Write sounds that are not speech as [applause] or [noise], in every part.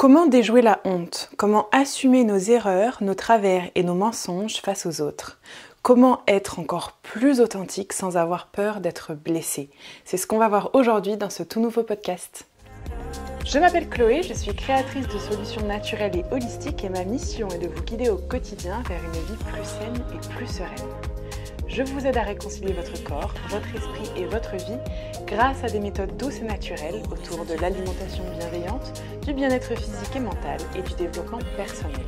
Comment déjouer la honte Comment assumer nos erreurs, nos travers et nos mensonges face aux autres Comment être encore plus authentique sans avoir peur d'être blessé C'est ce qu'on va voir aujourd'hui dans ce tout nouveau podcast. Je m'appelle Chloé, je suis créatrice de solutions naturelles et holistiques et ma mission est de vous guider au quotidien vers une vie plus saine et plus sereine. Je vous aide à réconcilier votre corps, votre esprit et votre vie grâce à des méthodes douces et naturelles autour de l'alimentation bienveillante, du bien-être physique et mental et du développement personnel.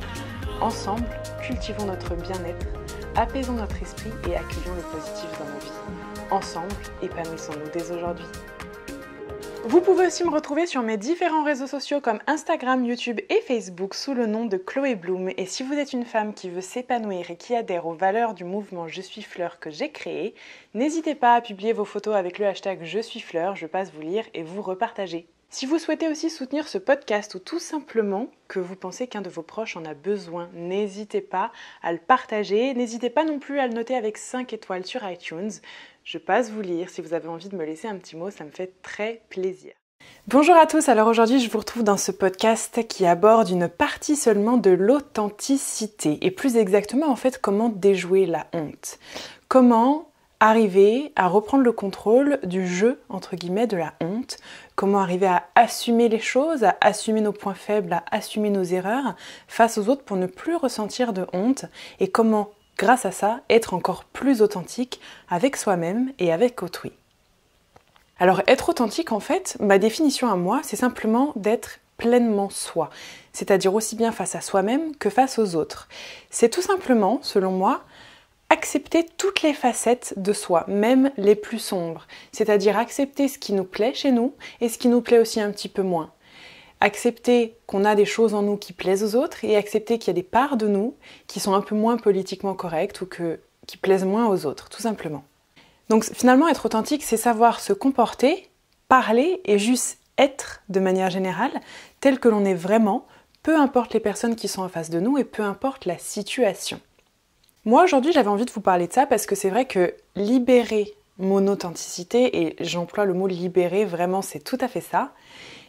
Ensemble, cultivons notre bien-être, apaisons notre esprit et accueillons le positif dans nos vies. Ensemble, épanouissons-nous dès aujourd'hui. Vous pouvez aussi me retrouver sur mes différents réseaux sociaux comme Instagram, YouTube et Facebook sous le nom de Chloé Bloom. Et si vous êtes une femme qui veut s'épanouir et qui adhère aux valeurs du mouvement Je suis fleur que j'ai créé, n'hésitez pas à publier vos photos avec le hashtag Je suis fleur, je passe vous lire et vous repartager. Si vous souhaitez aussi soutenir ce podcast ou tout simplement que vous pensez qu'un de vos proches en a besoin, n'hésitez pas à le partager, n'hésitez pas non plus à le noter avec 5 étoiles sur iTunes. Je passe vous lire, si vous avez envie de me laisser un petit mot, ça me fait très plaisir. Bonjour à tous, alors aujourd'hui je vous retrouve dans ce podcast qui aborde une partie seulement de l'authenticité et plus exactement en fait comment déjouer la honte. Comment arriver à reprendre le contrôle du jeu, entre guillemets, de la honte, comment arriver à assumer les choses, à assumer nos points faibles, à assumer nos erreurs face aux autres pour ne plus ressentir de honte, et comment, grâce à ça, être encore plus authentique avec soi-même et avec autrui. Alors être authentique, en fait, ma définition à moi, c'est simplement d'être pleinement soi, c'est-à-dire aussi bien face à soi-même que face aux autres. C'est tout simplement, selon moi, accepter toutes les facettes de soi, même les plus sombres, c'est-à-dire accepter ce qui nous plaît chez nous et ce qui nous plaît aussi un petit peu moins. Accepter qu'on a des choses en nous qui plaisent aux autres et accepter qu'il y a des parts de nous qui sont un peu moins politiquement correctes ou qui plaisent moins aux autres, tout simplement. Donc finalement, être authentique, c'est savoir se comporter, parler et juste être de manière générale tel que l'on est vraiment, peu importe les personnes qui sont en face de nous et peu importe la situation. Moi aujourd'hui j'avais envie de vous parler de ça parce que c'est vrai que libérer mon authenticité, et j'emploie le mot libérer vraiment c'est tout à fait ça,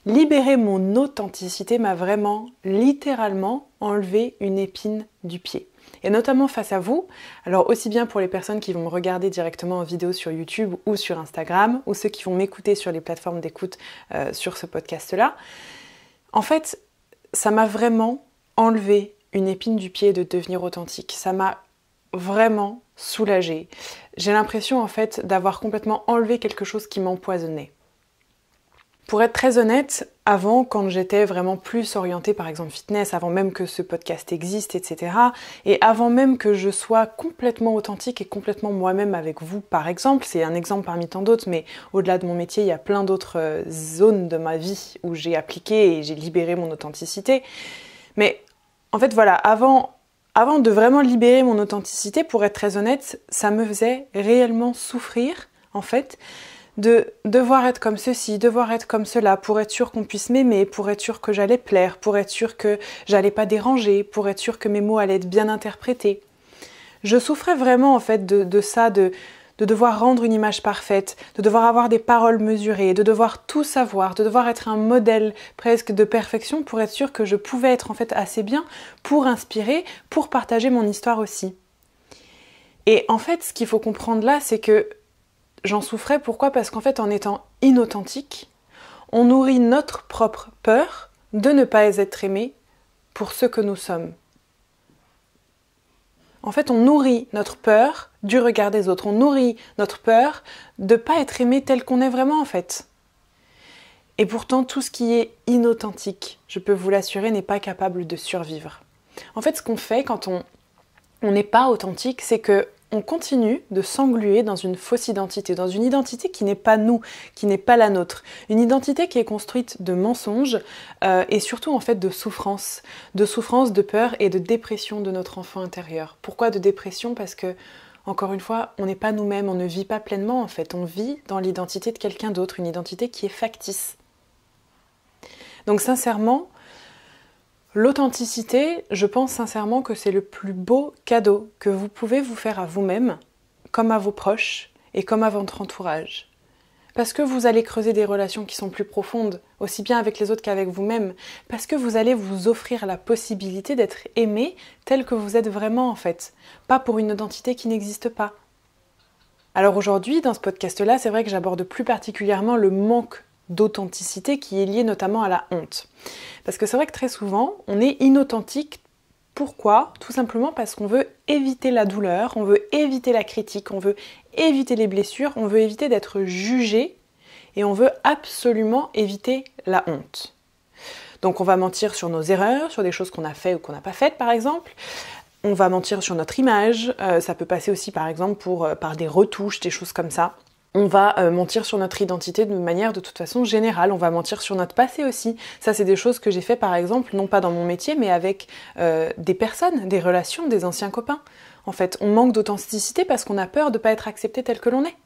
libérer mon authenticité m'a vraiment littéralement enlevé une épine du pied et notamment face à vous. Alors aussi bien pour les personnes qui vont me regarder directement en vidéo sur YouTube ou sur Instagram, ou ceux qui vont m'écouter sur les plateformes d'écoute euh, sur ce podcast-là. En fait, ça m'a vraiment enlevé une épine du pied de devenir authentique. Ça m'a vraiment soulagée. J'ai l'impression en fait d'avoir complètement enlevé quelque chose qui m'empoisonnait. Pour être très honnête, avant, quand j'étais vraiment plus orientée par exemple fitness, avant même que ce podcast existe, etc., et avant même que je sois complètement authentique et complètement moi-même avec vous, par exemple, c'est un exemple parmi tant d'autres, mais au-delà de mon métier, il y a plein d'autres euh, zones de ma vie où j'ai appliqué et j'ai libéré mon authenticité. Mais en fait, voilà, avant, avant de vraiment libérer mon authenticité, pour être très honnête, ça me faisait réellement souffrir, en fait, de devoir être comme ceci, devoir être comme cela, pour être sûr qu'on puisse m'aimer, pour être sûr que j'allais plaire, pour être sûr que j'allais pas déranger, pour être sûr que mes mots allaient être bien interprétés. Je souffrais vraiment, en fait, de, de ça, de, de devoir rendre une image parfaite, de devoir avoir des paroles mesurées, de devoir tout savoir, de devoir être un modèle presque de perfection pour être sûr que je pouvais être en fait assez bien pour inspirer, pour partager mon histoire aussi. Et en fait, ce qu'il faut comprendre là, c'est que j'en souffrais. Pourquoi Parce qu'en fait, en étant inauthentique, on nourrit notre propre peur de ne pas être aimé pour ce que nous sommes. En fait, on nourrit notre peur du regard des autres. On nourrit notre peur de ne pas être aimé tel qu'on est vraiment en fait. Et pourtant, tout ce qui est inauthentique, je peux vous l'assurer, n'est pas capable de survivre. En fait, ce qu'on fait quand on n'est pas authentique, c'est que on continue de s'engluer dans une fausse identité, dans une identité qui n'est pas nous, qui n'est pas la nôtre, une identité qui est construite de mensonges euh, et surtout en fait de souffrance, de souffrance, de peur et de dépression de notre enfant intérieur. Pourquoi de dépression Parce que encore une fois, on n'est pas nous-mêmes, on ne vit pas pleinement en fait, on vit dans l'identité de quelqu'un d'autre, une identité qui est factice. Donc sincèrement, l'authenticité, je pense sincèrement que c'est le plus beau cadeau que vous pouvez vous faire à vous-même, comme à vos proches et comme à votre entourage parce que vous allez creuser des relations qui sont plus profondes, aussi bien avec les autres qu'avec vous-même, parce que vous allez vous offrir la possibilité d'être aimé tel que vous êtes vraiment en fait, pas pour une identité qui n'existe pas. Alors aujourd'hui, dans ce podcast-là, c'est vrai que j'aborde plus particulièrement le manque d'authenticité qui est lié notamment à la honte. Parce que c'est vrai que très souvent, on est inauthentique pourquoi Tout simplement parce qu'on veut éviter la douleur, on veut éviter la critique, on veut éviter les blessures, on veut éviter d'être jugé et on veut absolument éviter la honte. Donc on va mentir sur nos erreurs, sur des choses qu'on a fait ou qu'on n'a pas faites par exemple. On va mentir sur notre image, euh, ça peut passer aussi par exemple euh, par des retouches, des choses comme ça on va euh, mentir sur notre identité de manière de toute façon générale, on va mentir sur notre passé aussi. Ça, c'est des choses que j'ai fait par exemple, non pas dans mon métier, mais avec euh, des personnes, des relations, des anciens copains. En fait, on manque d'authenticité parce qu'on a peur de ne pas être accepté tel que l'on est.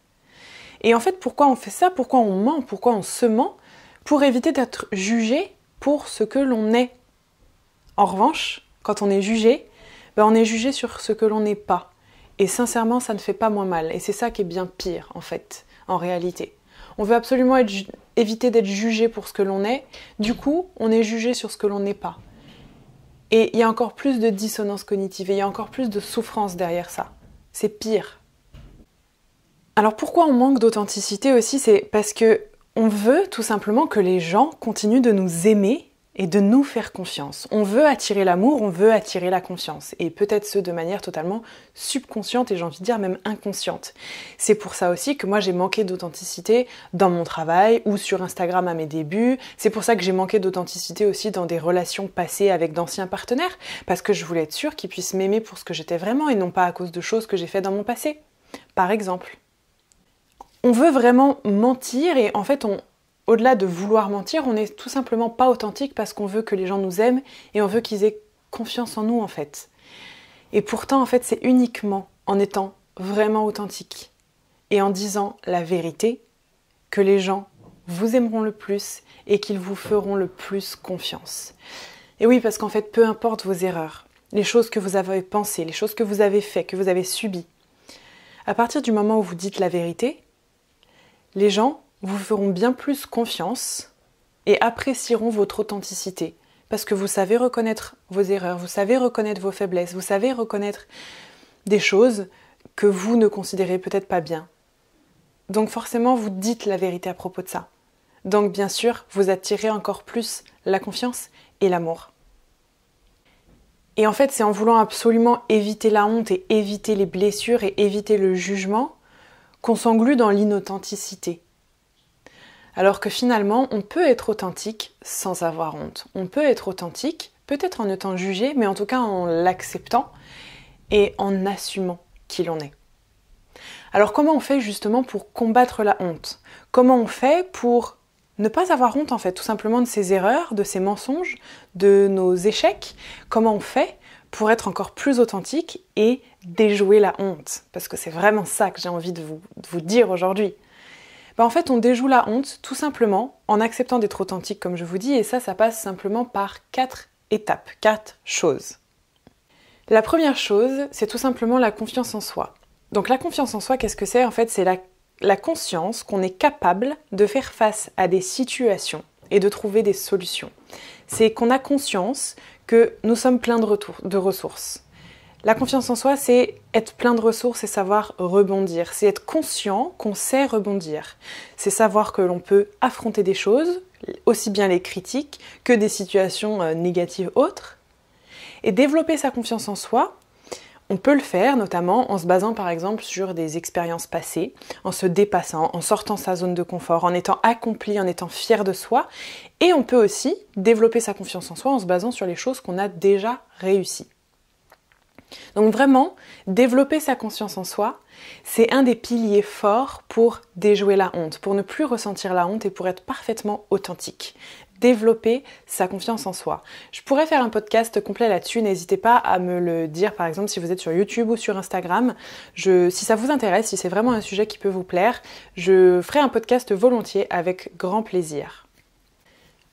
Et en fait, pourquoi on fait ça Pourquoi on ment Pourquoi on se ment Pour éviter d'être jugé pour ce que l'on est. En revanche, quand on est jugé, ben, on est jugé sur ce que l'on n'est pas. Et sincèrement, ça ne fait pas moins mal. Et c'est ça qui est bien pire, en fait, en réalité. On veut absolument éviter d'être jugé pour ce que l'on est. Du coup, on est jugé sur ce que l'on n'est pas. Et il y a encore plus de dissonance cognitive et il y a encore plus de souffrance derrière ça. C'est pire. Alors pourquoi on manque d'authenticité aussi C'est parce que on veut tout simplement que les gens continuent de nous aimer et de nous faire confiance. On veut attirer l'amour, on veut attirer la confiance, et peut-être ce de manière totalement subconsciente et j'ai envie de dire même inconsciente. C'est pour ça aussi que moi j'ai manqué d'authenticité dans mon travail ou sur Instagram à mes débuts, c'est pour ça que j'ai manqué d'authenticité aussi dans des relations passées avec d'anciens partenaires, parce que je voulais être sûre qu'ils puissent m'aimer pour ce que j'étais vraiment et non pas à cause de choses que j'ai fait dans mon passé, par exemple. On veut vraiment mentir et en fait on, au-delà de vouloir mentir, on n'est tout simplement pas authentique parce qu'on veut que les gens nous aiment et on veut qu'ils aient confiance en nous en fait. Et pourtant en fait c'est uniquement en étant vraiment authentique et en disant la vérité que les gens vous aimeront le plus et qu'ils vous feront le plus confiance. Et oui parce qu'en fait peu importe vos erreurs, les choses que vous avez pensées, les choses que vous avez faites, que vous avez subies, à partir du moment où vous dites la vérité, les gens vous feront bien plus confiance et apprécieront votre authenticité. Parce que vous savez reconnaître vos erreurs, vous savez reconnaître vos faiblesses, vous savez reconnaître des choses que vous ne considérez peut-être pas bien. Donc forcément, vous dites la vérité à propos de ça. Donc bien sûr, vous attirez encore plus la confiance et l'amour. Et en fait, c'est en voulant absolument éviter la honte et éviter les blessures et éviter le jugement qu'on s'englue dans l'inauthenticité. Alors que finalement, on peut être authentique sans avoir honte. On peut être authentique, peut-être en étant jugé, mais en tout cas en l'acceptant et en assumant qu'il en est. Alors comment on fait justement pour combattre la honte Comment on fait pour ne pas avoir honte en fait tout simplement de ses erreurs, de ses mensonges, de nos échecs Comment on fait pour être encore plus authentique et déjouer la honte Parce que c'est vraiment ça que j'ai envie de vous, de vous dire aujourd'hui. Bah, en fait on déjoue la honte tout simplement en acceptant d'être authentique comme je vous dis et ça ça passe simplement par quatre étapes, quatre choses. La première chose, c'est tout simplement la confiance en soi. Donc la confiance en soi, qu'est-ce que c'est En fait, c'est la, conscience qu'on est capable de faire face à des situations et de trouver des solutions. C'est qu'on a conscience que nous sommes pleins de ressources la confiance en soi, c'est être plein de ressources et savoir rebondir. C'est être conscient qu'on sait rebondir. C'est savoir que l'on peut affronter des choses, aussi bien les critiques que des situations euh, négatives autres. Et développer sa confiance en soi, on peut le faire notamment en se basant par exemple sur des expériences passées, en se dépassant, en sortant sa zone de confort, en étant accompli, en étant fier de soi. Et on peut aussi développer sa confiance en soi en se basant sur les choses qu'on a déjà réussies. Donc vraiment, développer sa conscience en soi, c'est un des piliers forts pour déjouer la honte, pour ne plus ressentir la honte et pour être parfaitement authentique. Développer sa confiance en soi. Je pourrais faire un podcast complet là-dessus, n'hésitez pas à me le dire par exemple si vous êtes sur YouTube ou sur Instagram. si ça vous intéresse, si c'est vraiment un sujet qui peut vous plaire, je ferai un podcast volontiers avec grand plaisir.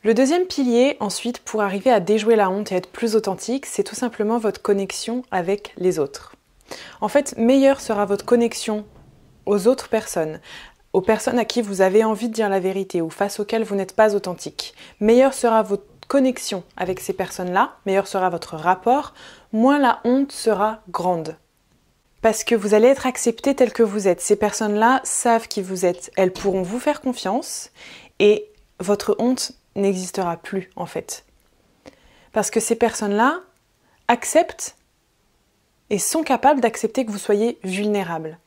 Le deuxième pilier, ensuite, pour arriver à déjouer la honte et être plus authentique, c'est tout simplement votre connexion avec les autres. En fait, meilleure sera votre connexion aux autres personnes, aux personnes à qui vous avez envie de dire la vérité ou face auxquelles vous n'êtes pas authentique. Meilleure sera votre connexion avec ces personnes-là, meilleur sera votre rapport, moins la honte sera grande. Parce que vous allez être accepté tel que vous êtes. Ces personnes-là savent qui vous êtes. Elles pourront vous faire confiance et votre honte n'existera plus en fait. Parce que ces personnes-là acceptent et sont capables d'accepter que vous soyez vulnérable.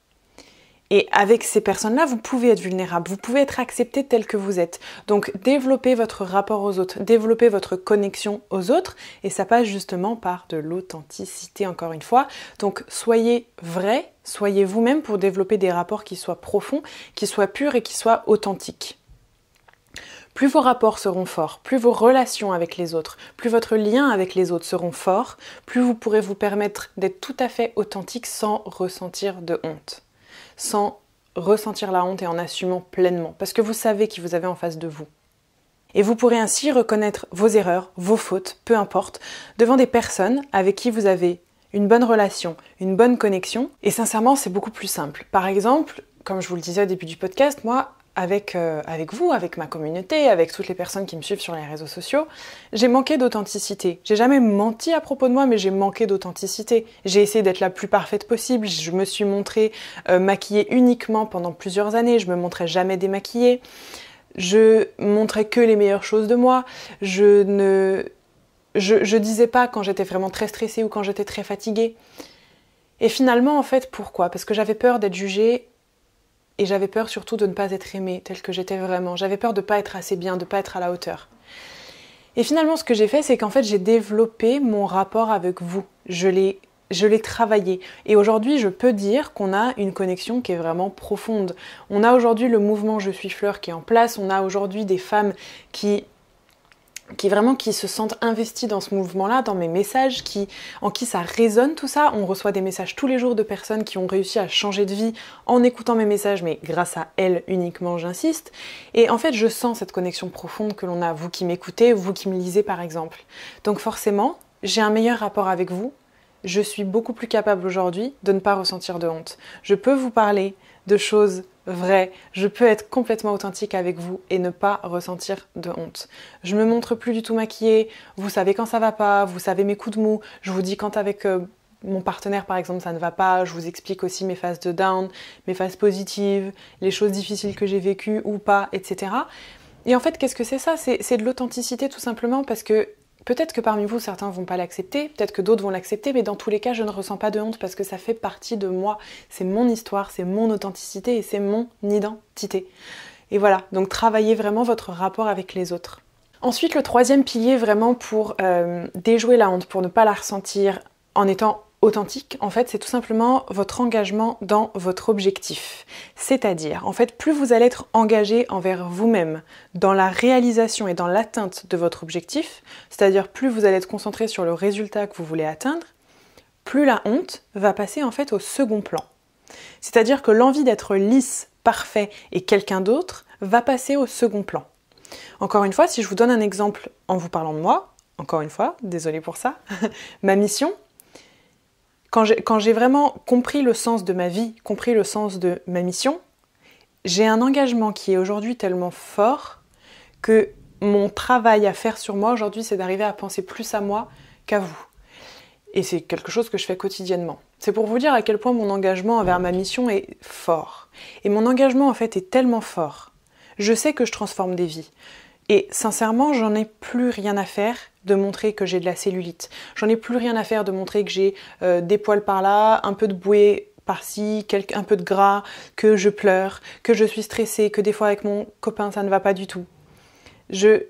Et avec ces personnes-là, vous pouvez être vulnérable, vous pouvez être accepté tel que vous êtes. Donc développez votre rapport aux autres, développez votre connexion aux autres, et ça passe justement par de l'authenticité, encore une fois. Donc soyez vrai, soyez vous-même pour développer des rapports qui soient profonds, qui soient purs et qui soient authentiques. Plus vos rapports seront forts, plus vos relations avec les autres, plus votre lien avec les autres seront forts, plus vous pourrez vous permettre d'être tout à fait authentique sans ressentir de honte, sans ressentir la honte et en assumant pleinement, parce que vous savez qui vous avez en face de vous. Et vous pourrez ainsi reconnaître vos erreurs, vos fautes, peu importe, devant des personnes avec qui vous avez une bonne relation, une bonne connexion. Et sincèrement, c'est beaucoup plus simple. Par exemple, comme je vous le disais au début du podcast, moi, euh, avec, vous, avec ma communauté, avec toutes les personnes qui me suivent sur les réseaux sociaux, j'ai manqué d'authenticité. J'ai jamais menti à propos de moi, mais j'ai manqué d'authenticité. J'ai essayé d'être la plus parfaite possible. Je me suis montrée euh, maquillée uniquement pendant plusieurs années. Je me montrais jamais démaquillée. Je montrais que les meilleures choses de moi. Je ne je, je disais pas quand j'étais vraiment très stressée ou quand j'étais très fatiguée. Et finalement, en fait, pourquoi Parce que j'avais peur d'être jugée et j'avais peur surtout de ne pas être aimée telle que j'étais vraiment. J'avais peur de ne pas être assez bien, de ne pas être à la hauteur. Et finalement, ce que j'ai fait, c'est qu'en fait, j'ai développé mon rapport avec vous. Je l'ai je l'ai travaillé. Et aujourd'hui, je peux dire qu'on a une connexion qui est vraiment profonde. On a aujourd'hui le mouvement Je suis fleur qui est en place, on a aujourd'hui des femmes qui qui vraiment qui se sentent investis dans ce mouvement-là, dans mes messages, qui, en qui ça résonne tout ça. On reçoit des messages tous les jours de personnes qui ont réussi à changer de vie en écoutant mes messages, mais grâce à elles uniquement, j'insiste. Et en fait, je sens cette connexion profonde que l'on a, vous qui m'écoutez, vous qui me lisez par exemple. Donc forcément, j'ai un meilleur rapport avec vous. Je suis beaucoup plus capable aujourd'hui de ne pas ressentir de honte. Je peux vous parler de choses vraies. Je peux être complètement authentique avec vous et ne pas ressentir de honte. Je me montre plus du tout maquillée. Vous savez quand ça va pas, vous savez mes coups de mou. Je vous dis quand avec euh, mon partenaire par exemple ça ne va pas, je vous explique aussi mes phases de down, mes phases positives, les choses difficiles que j'ai vécues ou pas, etc. Et en fait, qu'est-ce que c'est ça C'est de l'authenticité tout simplement parce que Peut-être que parmi vous, certains vont pas l'accepter, peut-être que d'autres vont l'accepter, mais dans tous les cas, je ne ressens pas de honte parce que ça fait partie de moi. C'est mon histoire, c'est mon authenticité et c'est mon identité. Et voilà, donc travaillez vraiment votre rapport avec les autres. Ensuite, le troisième pilier vraiment pour euh, déjouer la honte, pour ne pas la ressentir en étant authentique, en fait, c'est tout simplement votre engagement dans votre objectif. C'est-à-dire, en fait, plus vous allez être engagé envers vous-même dans la réalisation et dans l'atteinte de votre objectif, c'est-à-dire plus vous allez être concentré sur le résultat que vous voulez atteindre, plus la honte va passer en fait au second plan. C'est-à-dire que l'envie d'être lisse, parfait et quelqu'un d'autre va passer au second plan. Encore une fois, si je vous donne un exemple en vous parlant de moi, encore une fois, désolé pour ça, [laughs] ma mission, quand j'ai vraiment compris le sens de ma vie, compris le sens de ma mission, j'ai un engagement qui est aujourd'hui tellement fort que mon travail à faire sur moi aujourd'hui, c'est d'arriver à penser plus à moi qu'à vous. Et c'est quelque chose que je fais quotidiennement. C'est pour vous dire à quel point mon engagement envers ma mission est fort. Et mon engagement, en fait, est tellement fort. Je sais que je transforme des vies. Et sincèrement, j'en ai plus rien à faire de montrer que j'ai de la cellulite. J'en ai plus rien à faire de montrer que j'ai euh, des poils par là, un peu de bouée par-ci, un peu de gras, que je pleure, que je suis stressée, que des fois avec mon copain ça ne va pas du tout. Je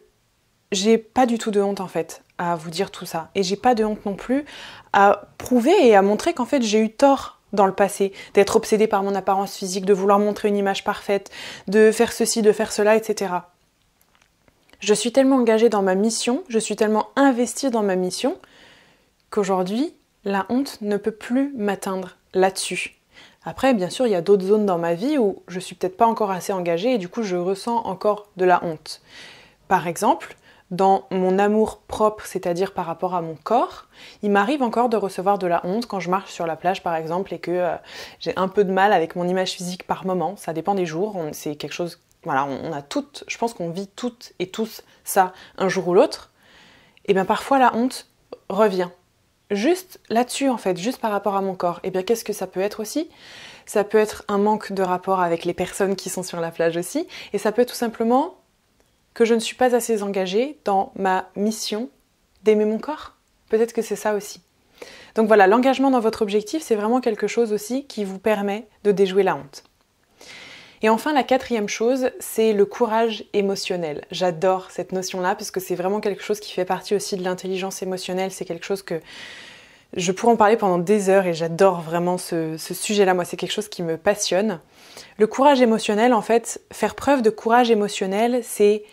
j'ai pas du tout de honte en fait à vous dire tout ça et j'ai pas de honte non plus à prouver et à montrer qu'en fait j'ai eu tort dans le passé, d'être obsédée par mon apparence physique, de vouloir montrer une image parfaite, de faire ceci, de faire cela, etc. Je suis tellement engagée dans ma mission, je suis tellement investie dans ma mission, qu'aujourd'hui, la honte ne peut plus m'atteindre là-dessus. Après, bien sûr, il y a d'autres zones dans ma vie où je suis peut-être pas encore assez engagée et du coup, je ressens encore de la honte. Par exemple, dans mon amour propre, c'est-à-dire par rapport à mon corps, il m'arrive encore de recevoir de la honte quand je marche sur la plage par exemple et que euh, j'ai un peu de mal avec mon image physique par moment. Ça dépend des jours, c'est quelque chose voilà, on, a toutes, je pense qu'on vit toutes et tous ça un jour ou l'autre, et bien parfois la honte revient. Juste là-dessus, en fait, juste par rapport à mon corps. Et bien qu'est-ce que ça peut être aussi Ça peut être un manque de rapport avec les personnes qui sont sur la plage aussi, et ça peut tout simplement que je ne suis pas assez engagée dans ma mission d'aimer mon corps. Peut-être que c'est ça aussi. Donc voilà, l'engagement dans votre objectif, c'est vraiment quelque chose aussi qui vous permet de déjouer la honte. Et enfin, la quatrième chose, c'est le courage émotionnel. J'adore cette notion-là parce que c'est vraiment quelque chose qui fait partie aussi de l'intelligence émotionnelle. C'est quelque chose que je pourrais en parler pendant des heures et j'adore vraiment ce, ce sujet-là. Moi, c'est quelque chose qui me passionne. Le courage émotionnel, en fait, faire preuve de courage émotionnel, c'est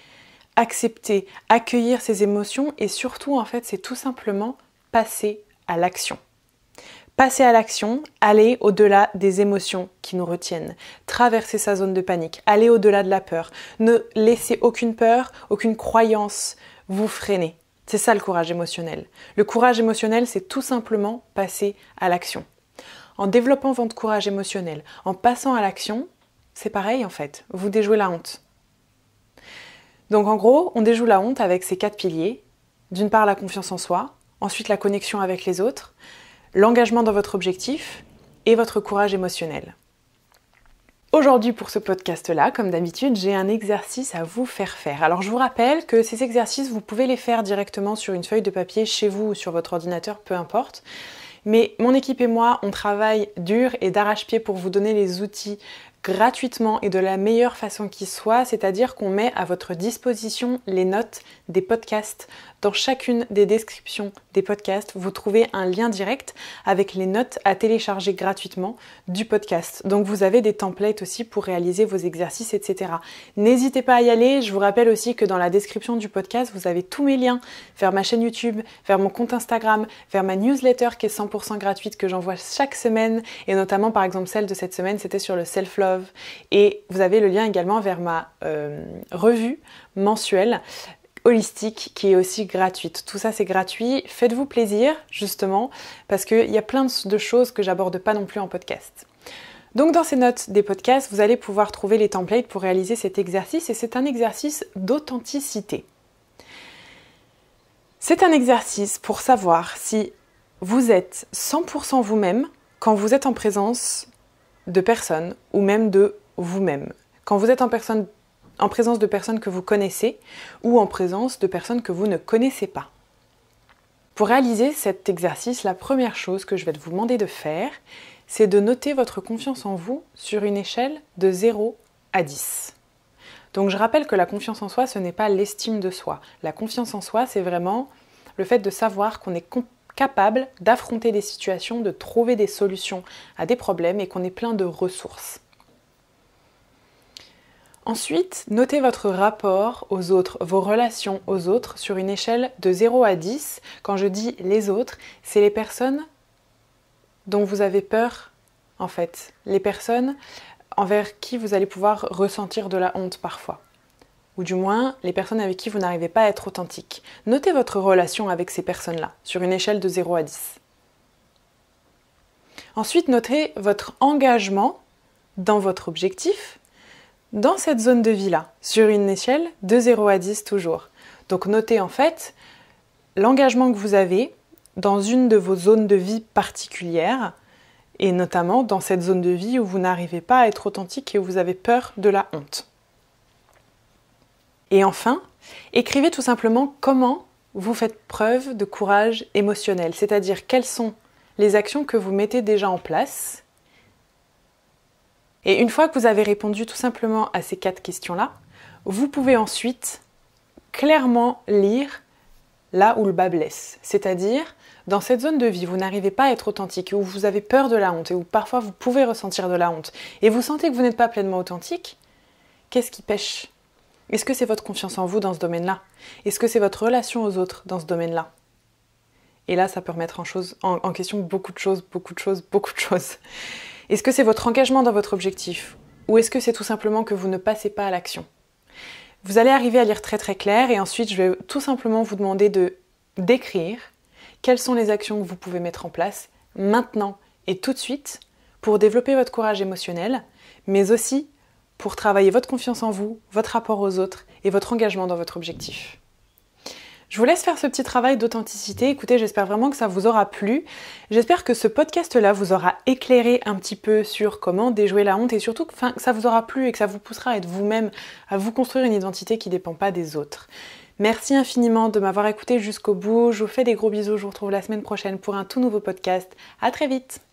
accepter, accueillir ses émotions et surtout, en fait, c'est tout simplement passer à l'action. Passer à l'action, aller au-delà des émotions qui nous retiennent, traverser sa zone de panique, aller au-delà de la peur, ne laisser aucune peur, aucune croyance vous freiner. C'est ça le courage émotionnel. Le courage émotionnel, c'est tout simplement passer à l'action. En développant votre courage émotionnel, en passant à l'action, c'est pareil en fait, vous déjouez la honte. Donc en gros, on déjoue la honte avec ces quatre piliers. D'une part la confiance en soi, ensuite la connexion avec les autres, l'engagement dans votre objectif et votre courage émotionnel. Aujourd'hui pour ce podcast-là, comme d'habitude, j'ai un exercice à vous faire faire. Alors je vous rappelle que ces exercices, vous pouvez les faire directement sur une feuille de papier chez vous ou sur votre ordinateur, peu importe. Mais mon équipe et moi, on travaille dur et d'arrache-pied pour vous donner les outils gratuitement et de la meilleure façon qui soit, c'est-à-dire qu'on met à votre disposition les notes des podcasts dans chacune des descriptions des podcasts, vous trouvez un lien direct avec les notes à télécharger gratuitement du podcast. Donc vous avez des templates aussi pour réaliser vos exercices, etc. N'hésitez pas à y aller. Je vous rappelle aussi que dans la description du podcast, vous avez tous mes liens vers ma chaîne YouTube, vers mon compte Instagram, vers ma newsletter qui est 100% gratuite que j'envoie chaque semaine et notamment par exemple celle de cette semaine, c'était sur le self-love. Et vous avez le lien également vers ma euh, revue mensuelle holistique qui est aussi gratuite. Tout ça c'est gratuit. Faites-vous plaisir justement parce qu'il y a plein de choses que j'aborde pas non plus en podcast. Donc dans ces notes des podcasts, vous allez pouvoir trouver les templates pour réaliser cet exercice et c'est un exercice d'authenticité. C'est un exercice pour savoir si vous êtes 100% vous-même quand vous êtes en présence de personnes ou même de vous-même. Quand vous êtes en, personne, en présence de personnes que vous connaissez ou en présence de personnes que vous ne connaissez pas. Pour réaliser cet exercice, la première chose que je vais vous demander de faire, c'est de noter votre confiance en vous sur une échelle de 0 à 10. Donc je rappelle que la confiance en soi, ce n'est pas l'estime de soi. La confiance en soi, c'est vraiment le fait de savoir qu'on est capable d'affronter des situations, de trouver des solutions à des problèmes et qu'on est plein de ressources. Ensuite, notez votre rapport aux autres, vos relations aux autres sur une échelle de 0 à 10. Quand je dis les autres, c'est les personnes dont vous avez peur, en fait. Les personnes envers qui vous allez pouvoir ressentir de la honte parfois. Ou du moins, les personnes avec qui vous n'arrivez pas à être authentique. Notez votre relation avec ces personnes-là, sur une échelle de 0 à 10. Ensuite, notez votre engagement dans votre objectif, dans cette zone de vie-là, sur une échelle de 0 à 10 toujours. Donc notez en fait l'engagement que vous avez dans une de vos zones de vie particulières, et notamment dans cette zone de vie où vous n'arrivez pas à être authentique et où vous avez peur de la honte. Et enfin, écrivez tout simplement comment vous faites preuve de courage émotionnel, c'est-à-dire quelles sont les actions que vous mettez déjà en place et une fois que vous avez répondu tout simplement à ces quatre questions-là, vous pouvez ensuite clairement lire là où le bas blesse. C'est-à-dire, dans cette zone de vie, vous n'arrivez pas à être authentique, où vous avez peur de la honte, et où parfois vous pouvez ressentir de la honte, et vous sentez que vous n'êtes pas pleinement authentique, qu'est-ce qui pêche Est-ce que c'est votre confiance en vous dans ce domaine-là Est-ce que c'est votre relation aux autres dans ce domaine-là Et là, ça peut remettre en question beaucoup de choses, beaucoup de choses, beaucoup de choses. Est-ce que c'est votre engagement dans votre objectif ou est-ce que c'est tout simplement que vous ne passez pas à l'action Vous allez arriver à lire très très clair et ensuite je vais tout simplement vous demander de décrire quelles sont les actions que vous pouvez mettre en place maintenant et tout de suite pour développer votre courage émotionnel, mais aussi pour travailler votre confiance en vous, votre rapport aux autres et votre engagement dans votre objectif. Je vous laisse faire ce petit travail d'authenticité. Écoutez, j'espère vraiment que ça vous aura plu. J'espère que ce podcast-là vous aura éclairé un petit peu sur comment déjouer la honte et surtout que, ça vous aura plu et que ça vous poussera à être vous-même, à vous construire une identité qui ne dépend pas des autres. Merci infiniment de m'avoir écouté jusqu'au bout. Je vous fais des gros bisous. Je vous retrouve la semaine prochaine pour un tout nouveau podcast. À très vite.